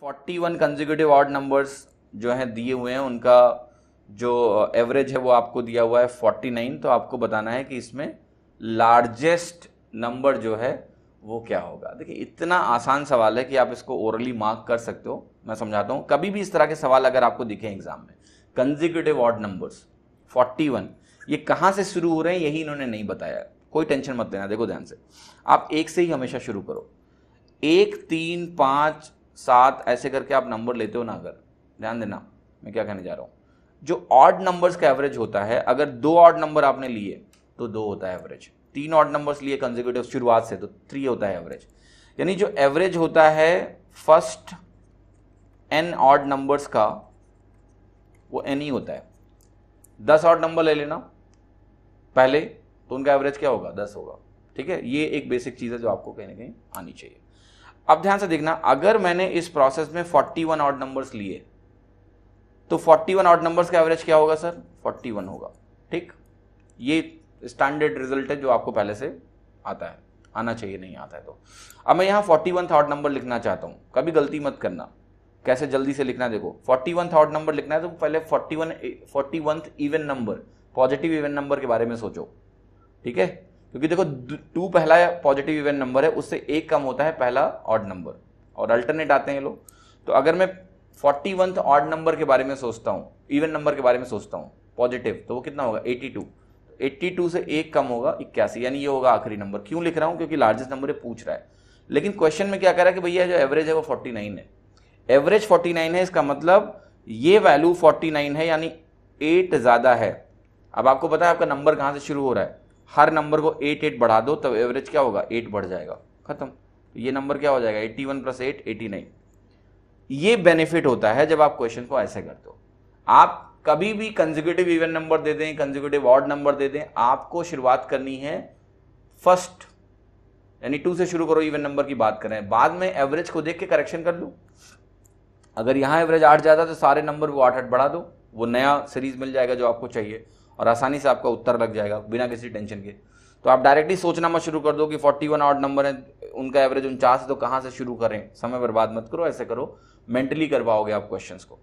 forty one consecutive odd numbers जो हैं दिए हुए हैं उनका जो एवरेज uh, है वो आपको दिया हुआ है फोर्टी नाइन तो आपको बताना है कि इसमें लार्जेस्ट नंबर जो है वो क्या होगा देखिए इतना आसान सवाल है कि आप इसको ओरली मार्क कर सकते हो मैं समझाता हूँ कभी भी इस तरह के सवाल अगर आपको दिखे एग्जाम में कंजिक्यूटिव ऑड नंबर्स वन ये कहाँ से शुरू हो रहे हैं यही इन्होंने नहीं बताया कोई टेंशन मत देना देखो ध्यान से आप एक से ही हमेशा शुरू करो एक तीन पाँच सात ऐसे करके आप नंबर लेते हो ना अगर ध्यान देना मैं क्या कहने जा रहा हूँ जो ऑड नंबर्स का एवरेज होता है अगर दो ऑड नंबर आपने लिए तो दो होता है एवरेज तीन ऑड नंबर्स लिए कंजिक्यूटिव शुरुआत से तो थ्री होता है एवरेज यानी जो एवरेज होता है फर्स्ट एन ऑड नंबर्स का वो एन ही होता है दस ऑड नंबर ले लेना पहले तो उनका एवरेज क्या होगा दस होगा ठीक है ये एक बेसिक चीज़ है जो आपको कहीं ना कहीं आनी चाहिए अब ध्यान से देखना अगर मैंने इस प्रोसेस में 41 वन ऑड नंबर्स लिए तो 41 वन ऑड नंबर्स का एवरेज क्या होगा सर 41 होगा ठीक ये स्टैंडर्ड रिजल्ट है जो आपको पहले से आता है आना चाहिए नहीं आता है तो अब मैं यहां फोर्टी वन थाउट नंबर लिखना चाहता हूं कभी गलती मत करना कैसे जल्दी से लिखना देखो फोर्टी वन थाउट नंबर लिखना है तो पहले forty one forty one even number positive even number के बारे में सोचो ठीक है क्योंकि देखो टू पहला पॉजिटिव इवन नंबर है उससे एक कम होता है पहला ऑड नंबर और अल्टरनेट आते हैं लोग तो अगर मैं फोर्टी वन ऑड नंबर के बारे में सोचता हूँ इवन नंबर के बारे में सोचता हूँ पॉजिटिव तो वो कितना होगा एटी टू एट्टी टू से एक कम होगा इक्यासी यानी ये होगा आखिरी नंबर क्यों लिख रहा हूँ क्योंकि लार्जेस्ट नंबर है पूछ रहा है लेकिन क्वेश्चन में क्या कह रहा है कि भैया जो एवरेज है वो फोर्टी नाइन है एवरेज फोर्टी नाइन है इसका मतलब ये वैल्यू फोर्टी नाइन है यानी एट ज़्यादा है अब आपको पता है आपका नंबर कहाँ से शुरू हो रहा है हर नंबर को एट एट बढ़ा दो तब एवरेज क्या होगा एट बढ़ जाएगा खत्म तो ये नंबर क्या हो जाएगा eighty one plus eight eighty nine ये बेनिफिट होता है जब आप क्वेश्चन को ऐसे कर दो आप कभी भी कंजिक्यूटिव इवेंट नंबर दे दें कंजिक्यूटिव वार्ड नंबर दे दें आपको शुरुआत करनी है फर्स्ट यानी टू से शुरू करो इवेंट नंबर की बात करें बाद में एवरेज को देख के करेक्शन कर लूँ अगर यहाँ एवरेज आठ जाता तो सारे नंबर वो आठ आठ बढ़ा दो वो नया सीरीज मिल जाएगा जो आपको चाहिए और आसानी से आपका उत्तर लग जाएगा बिना किसी टेंशन के तो आप डायरेक्टली सोचना मत शुरू कर दो कि 41 वन आउट नंबर है उनका एवरेज उनचास है तो कहाँ से शुरू करें समय बर्बाद मत करो ऐसे करो मेंटली करवाओगे आप क्वेश्चन को